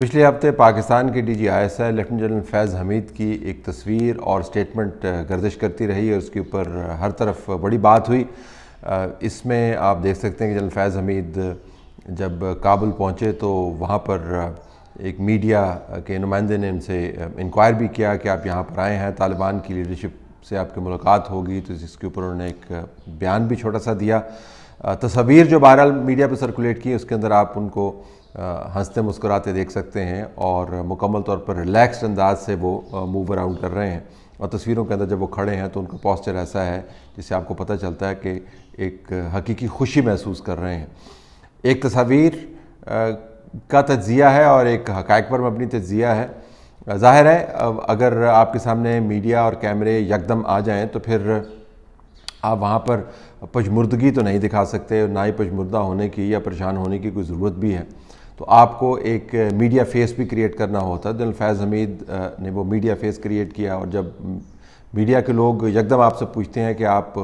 पिछले हफ्ते पाकिस्तान के S I lieutenant general Faiz Hameed की एक तस्वीर और स्टेटमेंट गर्दिश करती रही और उसके ऊपर हर तरफ बड़ी बात हुई इसमें आप देख सकते हैं कि जनरल फैज़ हमीद जब काबुल पहुँचे तो वहाँ पर एक मीडिया के नुमाइंदे ने उनसे इंक्वायर भी किया कि आप यहाँ पर आए हैं तालिबान की लीडरशिप से आपकी मुलाकात होगी तो इसके ऊपर उन्होंने एक बयान भी छोटा सा दिया तस्वीर जो बहरहाल मीडिया पर सर्कुलेट की उसके अंदर आप उनको हंसते मुस्कुराते देख सकते हैं और मुकम्मल तौर पर रिलैक्स अंदाज से वो मूव अराउंड कर रहे हैं और तस्वीरों के अंदर जब वो खड़े हैं तो उनका पॉस्चर ऐसा है जिससे आपको पता चलता है कि एक हकीकी खुशी महसूस कर रहे हैं एक तस्वीर का तजिया है और एक हक़ पर मबनी तजिया है ज़ाहिर है अगर आपके सामने मीडिया और कैमरे यकदम आ जाएँ तो फिर आप वहाँ पर पजमुर्दगी तो नहीं दिखा सकते ना ही पजमुर्दा होने की या परेशान होने की कोई ज़रूरत भी है तो आपको एक मीडिया फेस भी क्रिएट करना होता है फैज़ हमीद ने वो मीडिया फेस क्रिएट किया और जब मीडिया के लोग यकदम आपसे पूछते हैं कि आप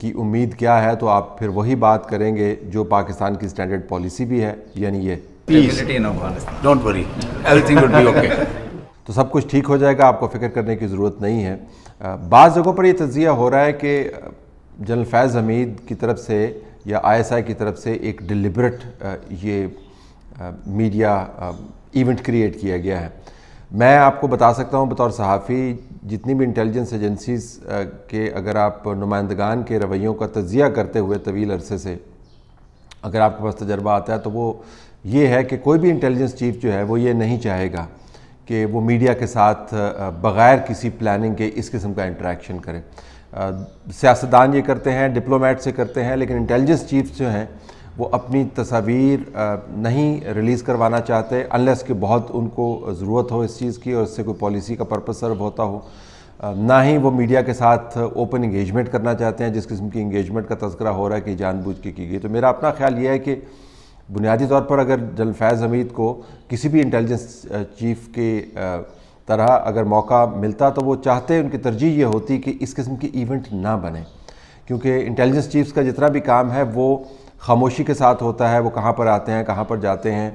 की उम्मीद क्या है तो आप फिर वही बात करेंगे जो पाकिस्तान की स्टैंडर्ड पॉलिसी भी है यानी ये तो सब कुछ ठीक हो जाएगा आपको फिक्र करने की ज़रूरत नहीं है बाज़ जगहों पर यह तजिया हो रहा है कि जनरल फैज़ हमीद की तरफ से या आईएसआई की तरफ से एक डिलिबरेट ये मीडिया इवेंट क्रिएट किया गया है मैं आपको बता सकता हूँ बतौर सहाफ़ी जितनी भी इंटेलिजेंस एजेंसीज़ के अगर आप नुमाइंदगान के रवैयों का तजिया करते हुए तवील अरसे से अगर आपके पास तजर्बा आता है तो वो ये है कि कोई भी इंटेलिजेंस चीफ जो है वो ये नहीं चाहेगा कि वो मीडिया के साथ बग़ैर किसी प्लानिंग के इस किस्म का इंटरेक्शन करें सियासतदान ये करते हैं डिप्लोमेट से करते हैं लेकिन इंटेलिजेंस चीफ जो हैं वो अपनी तस्वीर नहीं रिलीज़ करवाना चाहते अनलेस कि बहुत उनको ज़रूरत हो इस चीज़ की और इससे कोई पॉलिसी का पर्पज़ सर्व होता हो ना ही वो मीडिया के साथ ओपन इंगेजमेंट करना चाहते हैं जिस किस्म की इंगेजमेंट का तस्करा हो रहा है कि जानबूझ के की गई तो मेरा अपना ख्याल ये है कि बुनियादी तौर पर अगर जनरल फैज़ हमीद को किसी भी इंटेलिजेंस चीफ के तरह अगर मौका मिलता तो वो चाहते उनकी तरजीह ये होती कि इस किस्म के इवेंट ना बने क्योंकि इंटेलिजेंस चीफ्स का जितना भी काम है वो खामोशी के साथ होता है वो कहाँ पर आते हैं कहाँ पर जाते हैं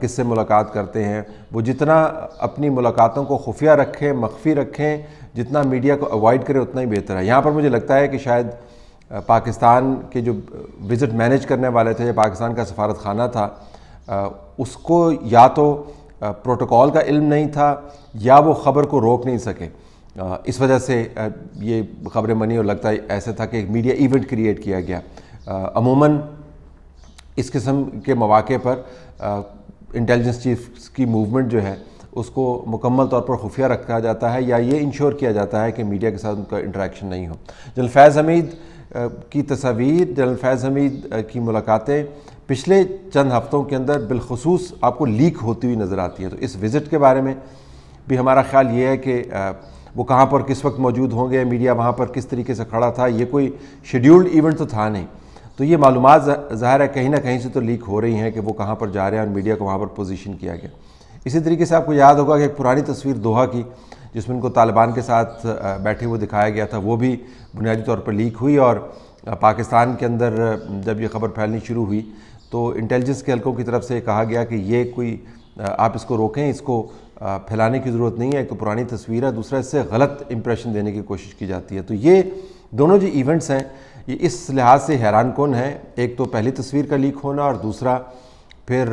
किससे मुलाकात करते हैं वो जितना अपनी मुलाकातों को खुफिया रखें मख्फी रखें जितना मीडिया को अवॉइड करें उतना ही बेहतर है यहाँ पर मुझे लगता है कि शायद पाकिस्तान के जो विज़िट मैनेज करने वाले थे पाकिस्तान का सफारत खाना था उसको या तो प्रोटोकॉल का इल्म नहीं था या वो ख़बर को रोक नहीं सके इस वजह से ये खबरें बनी और लगता है ऐसे था कि एक मीडिया इवेंट क्रिएट किया गया अमूमन इस किस्म के मौाक़े पर इंटेलिजेंस चीफ की मूवमेंट जो है उसको मुकम्मल तौर पर खुफिया रखा जाता है या ये इंश्योर किया जाता है कि मीडिया के साथ उनका इंटरेक्शन नहीं हो जनरल फैज़ हमीद की तस्वीर जनरल फैज़ हमीद की मुलाकातें पिछले चंद हफ़्तों के अंदर बिलखसूस आपको लीक होती हुई नज़र आती हैं तो इस विज़िट के बारे में भी हमारा ख्याल ये है कि वो कहाँ पर किस वक्त मौजूद होंगे मीडिया वहाँ पर किस तरीके से खड़ा था ये कोई शेड्यूल्ड इवेंट तो था नहीं तो ये मालूम ज़ाहिर है कहीं ना कहीं से तो लीक हो रही हैं कि वो कहाँ पर जा रहे हैं और मीडिया को वहाँ पर पोजीशन किया गया इसी तरीके से आपको याद होगा कि एक पुरानी तस्वीर दोहा की जिसमें उनको तालिबान के साथ बैठे हुए दिखाया गया था वो भी बुनियादी तौर पर लीक हुई और पाकिस्तान के अंदर जब ये खबर फैलनी शुरू हुई तो इंटेलिजेंस के हलकों की तरफ से कहा गया कि ये कोई आप इसको रोकें इसको फैलाने की ज़रूरत नहीं है एक तो पुरानी तस्वीर है दूसरा इससे गलत इम्प्रेशन देने की कोशिश की जाती है तो ये दोनों जो इवेंट्स हैं ये इस लिहाज से हैरान कौन है एक तो पहली तस्वीर का लीक होना और दूसरा फिर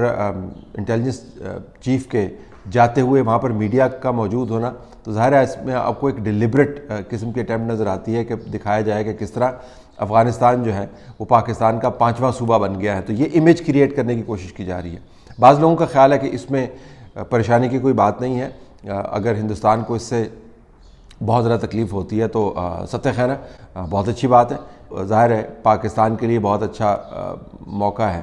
इंटेलिजेंस चीफ के जाते हुए वहाँ पर मीडिया का मौजूद होना तो ज़ाहिर है इसमें आपको एक डिलिब्रेट किस्म की अटैम्प्ट नज़र आती है कि दिखाया जाए कि किस तरह अफ़गानिस्तान जो है वो पाकिस्तान का पाँचवा सूबा बन गया है तो ये इमेज क्रिएट करने की कोशिश की जा रही है बाज़ लोगों का ख्याल है कि इसमें परेशानी की कोई बात नहीं है अगर हिंदुस्तान को इससे बहुत ज़्यादा तकलीफ़ होती है तो सत्य खैर बहुत अच्छी बात है ज़ाहिर है पाकिस्तान के लिए बहुत अच्छा आ, मौका है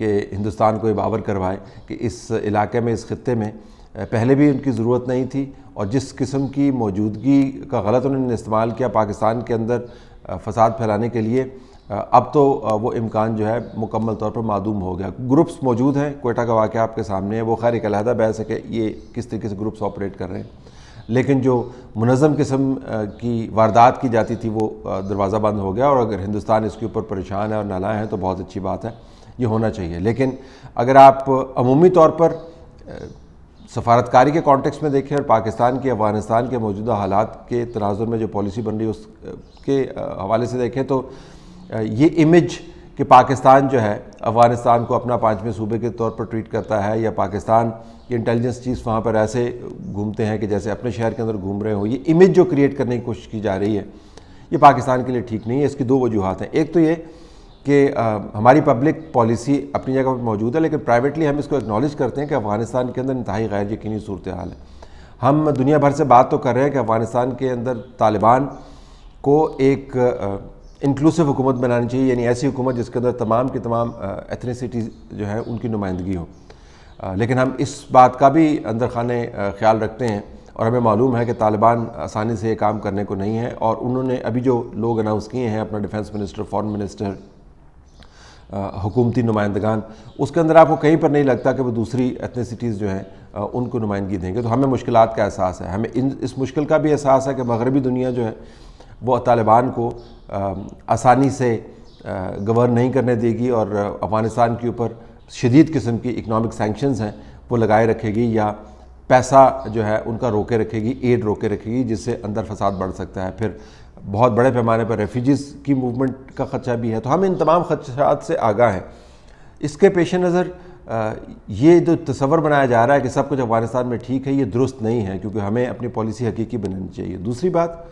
कि हिंदुस्तान को ये बावर करवाए कि इस इलाके में इस ख़त्े में पहले भी उनकी ज़रूरत नहीं थी और जिस किस्म की मौजूदगी का गलत उन्होंने इस्तेमाल किया पाकिस्तान के अंदर फसाद फैलाने के लिए अब तो वो इम्कान जो है मुकम्मल तौर पर मदूम हो गया ग्रुप्स मौजूद हैं कोयटा का वाक़ आपके सामने है वो खैर एक अलहदा बहस है कि ये किस तरीके से ग्रुप्स ऑपरेट कर रहे हैं लेकिन जो मुनज़म किस्म की वारदात की जाती थी वो दरवाज़ा बंद हो गया और अगर हिंदुस्तान इसके ऊपर परेशान है और नाला है तो बहुत अच्छी बात है ये होना चाहिए लेकिन अगर आप अमूमी तौर पर सफारतकारी के कॉन्टेक्स्ट में देखें और पाकिस्तान के अफ़गानिस्तान के मौजूदा हालात के तनाजुर में जो पॉलिसी बन रही है उसके हवाले से देखें तो ये इमेज कि पाकिस्तान जो है अफ़गानिस्तान को अपना पाँचवें सूबे के तौर पर ट्रीट करता है या पाकिस्तान की इंटेलिजेंस चीज़ वहाँ पर ऐसे घूमते हैं कि जैसे अपने शहर के अंदर घूम रहे हो ये इमेज जो क्रिएट करने की कोशिश की जा रही है ये पाकिस्तान के लिए ठीक नहीं है इसकी दो वजूहत हैं एक तो ये कि हमारी पब्लिक पॉलिसी अपनी जगह पर मौजूद है लेकिन प्राइवेटली हम इसको एक्नॉलेज करते हैं कि अफ़गानिस्तान के अंदर इंतहाई गैर यकीनी सूरत हाल है हम दुनिया भर से बात तो कर रहे हैं कि अफ़गानिस्तान के अंदर तालिबान को एक इंक्लूसिव हुकूमत बनानी चाहिए यानी ऐसी हुकूमत जिसके अंदर तमाम की तमाम एथनीसिटीज़ जो है उनकी नुमाइंदगी हो आ, लेकिन हम इस बात का भी अंदर खाने ख्याल रखते हैं और हमें मालूम है कि तालिबान आसानी से ये काम करने को नहीं है और उन्होंने अभी जो लोग अनाउंस किए हैं अपना डिफेंस मिनिस्टर फ़ॉरन मिनिस्टर हुकूमती नुमाइंदगान उसके अंदर आपको कहीं पर नहीं लगता कि वो दूसरी एथनीसिटीज़ जो हैं उनको नुमाइंदगी देंगे तो हमें मुश्किल का एहसास है हमें इन इस मुश्किल का भी एहसास है कि मगरबी दुनिया जो है वो तालिबान को आसानी से गवर्न नहीं करने देगी और अफ़गानिस्तान के ऊपर शदीद किस्म की इकनॉमिक सेंक्शन हैं वो लगाए रखेगी या पैसा जो है उनका रोके रखेगी एड रोके रखेगी जिससे अंदर फसाद बढ़ सकता है फिर बहुत बड़े पैमाने पर रेफ्यूज़ की मूवमेंट का ख़दशा भी है तो हम इन तमाम खदशात से आगाह हैं इसके पेश नज़र ये जो तस्वर बनाया जा रहा है कि सब कुछ अफ़गानिस्तान में ठीक है ये दुरुस्त नहीं है क्योंकि हमें अपनी पॉलिसी हकीकी बनानी चाहिए दूसरी बात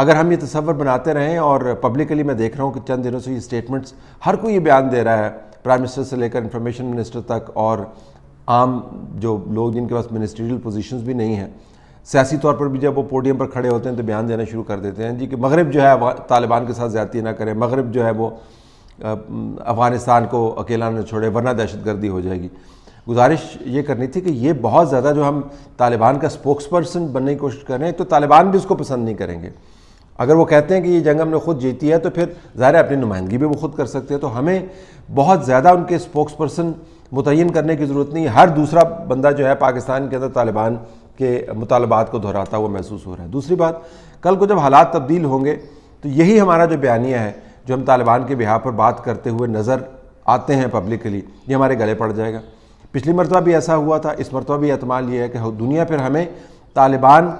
अगर हम ये तस्वर बनाते रहें और पब्लिकली मैं देख रहा हूँ कि चंद दिनों से ये स्टेटमेंट्स हर कोई ये बयान दे रहा है प्राइम मिनिस्टर से लेकर इंफॉर्मेशन मिनिस्टर तक और आम जो लोग जिनके पास मिनिस्ट्रियल पोजिशन भी नहीं हैं सियासी तौर पर भी जब वो पोडियम पर खड़े होते हैं तो बयान देना शुरू कर देते हैं जी कि मगरब जो है तालिबान के साथ ज़्यादती ना करें मगरब जो है वो अफ़गानिस्तान को अकेला न छोड़े वरना दहशत गर्दी हो जाएगी गुजारिश ये करनी थी कि ये बहुत ज़्यादा जो हम तालिबान का स्पोक्स पर्सन बनने की कोशिश कर रहे हैं तो तालिबान भी उसको पसंद नहीं करेंगे अगर वो कहते हैं कि ये जंग हमने खुद जीती है तो फिर ज़ाहिर अपनी नुमाइंदगी भी वो खुद कर सकते हैं तो हमें बहुत ज़्यादा उनके स्पोक्स पर्सन मुतन करने की ज़रूरत नहीं है हर दूसरा बंदा जो है पाकिस्तान के अंदर तालिबान के मुतालबात को दोहराता हुआ महसूस हो रहा है दूसरी बात कल को जब हालात तब्दील होंगे तो यही हमारा जो बयानिया है जो हम तालिबान के बिहा पर बात करते हुए नज़र आते हैं पब्लिकली ये हमारे गले पड़ जाएगा पिछली मरतबा भी ऐसा हुआ था इस मरतबा भी अतमाल ये है कि दुनिया फिर हमें तालिबान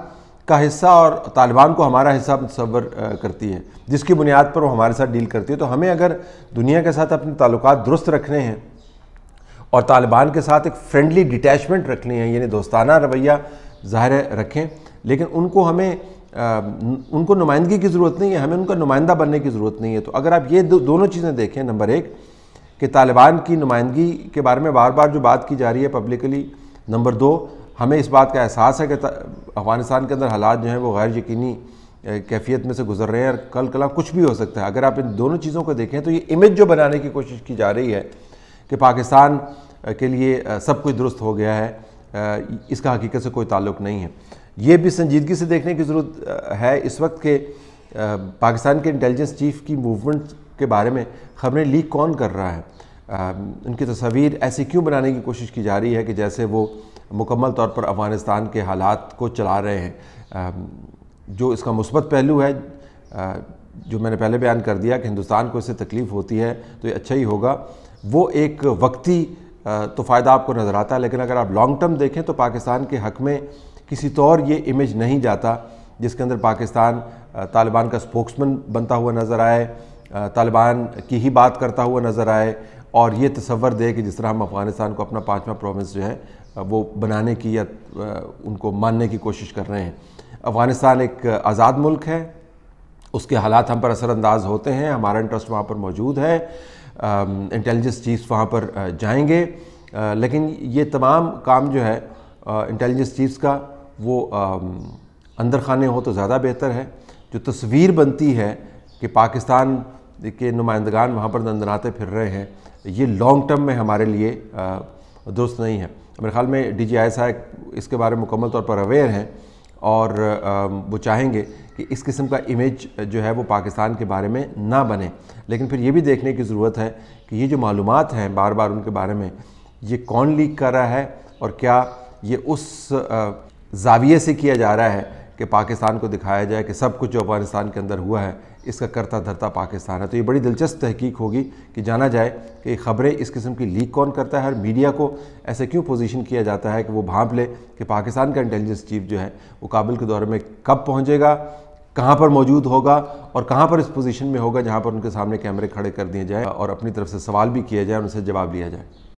का हिस्सा और तालिबान को हमारा हिस्सा मुसवर करती है जिसकी बुनियाद पर वो हमारे साथ डील करती है तो हमें अगर दुनिया के साथ अपने ताल्लुक दुरुस्त रखने हैं और तालिबान के साथ एक फ्रेंडली डिटैचमेंट रखनी है यानी दोस्ताना रवैया ज़ाहिर रखें लेकिन उनको हमें आ, उनको नुमाइंदगी की ज़रूरत नहीं है हमें उनका नुमाइंदा बनने की ज़रूरत नहीं है तो अगर आप ये दो, दोनों चीज़ें देखें नंबर एक कि तालिबान की नुमाइंदगी के बारे में बार बार जो बात की जा रही है पब्लिकली नंबर दो हमें इस बात का एहसास है कि अफ़गानिस्तान के अंदर हालात जो हैं वो गैर यकीनी कैफियत में से गुजर रहे हैं और कल कला कुछ भी हो सकता है अगर आप इन दोनों चीज़ों को देखें तो ये इमेज जो बनाने की कोशिश की जा रही है कि पाकिस्तान के लिए सब कुछ दुरुस्त हो गया है इसका हकीकत से कोई ताल्लुक नहीं है ये भी संजीदगी से देखने की ज़रूरत है इस वक्त के पाकिस्तान के इंटेलिजेंस चीफ की मूवमेंट के बारे में खबरें लीक कौन कर रहा है उनकी तस्वीर ऐसी क्यों बनाने की कोशिश की जा रही है कि जैसे वो मुकम्मल तौर पर अफ़गानिस्तान के हालात को चला रहे हैं जो इसका मुस्बत पहलू है जो मैंने पहले बयान कर दिया कि हिंदुस्तान को इससे तकलीफ़ होती है तो ये अच्छा ही होगा वो एक वक्ती तो फ़ायदा आपको नज़र आता है लेकिन अगर आप लॉन्ग टर्म देखें तो पाकिस्तान के हक़ में किसी तौर तो ये इमेज नहीं जाता जिसके अंदर पाकिस्तान तालिबान का स्पोक्समैन बनता हुआ नज़र आए तालिबान की ही बात करता हुआ नज़र आए और ये तस्वर दे कि जिस तरह हम अफ़गानिस्तान को अपना पाँचवा प्रोविंस जो है वो बनाने की या उनको मानने की कोशिश कर रहे हैं अफ़गानिस्तान एक आज़ाद मुल्क है उसके हालात हम पर असरानंदाज होते हैं हमारा इंटरेस्ट वहाँ पर मौजूद है इंटेलिजेंस चीफ्स वहाँ पर जाएंगे लेकिन ये तमाम काम जो है इंटेलिजेंस चीफ्स का वो अंदर खाने हो तो ज़्यादा बेहतर है जो तस्वीर बनती है कि पाकिस्तान के नुमाइंदगान वहाँ पर दंदनाते फिर रहे हैं ये लॉन्ग टर्म में हमारे लिए दुरुस्त नहीं है तो मेरे ख्याल में डी जी आई साहब इसके बारे में मुकम्मल तौर पर अवेयर हैं और वो चाहेंगे कि इस किस्म का इमेज जो है वो पाकिस्तान के बारे में ना बने लेकिन फिर ये भी देखने की ज़रूरत है कि ये जो मालूम हैं बार बार उनके बारे में ये कौन लीक कर रहा है और क्या ये उस जाविये से किया जा रहा है कि पाकिस्तान को दिखाया जाए कि सब कुछ जो अफ़गानिस्तान के अंदर हुआ है इसका करता धरता पाकिस्तान है तो ये बड़ी दिलचस्प तहकीक होगी कि जाना जाए कि खबरें इस किस्म की लीक कौन करता है और मीडिया को ऐसे क्यों पोजीशन किया जाता है कि वो भांप ले कि पाकिस्तान का इंटेलिजेंस चीफ जो है वो काबिल के दौरे में कब पहुँचेगा कहाँ पर मौजूद होगा और कहाँ पर इस पोजीशन में होगा जहाँ पर उनके सामने कैमरे खड़े कर दिए जाए और अपनी तरफ से सवाल भी किया जाए उनसे जवाब लिया जाए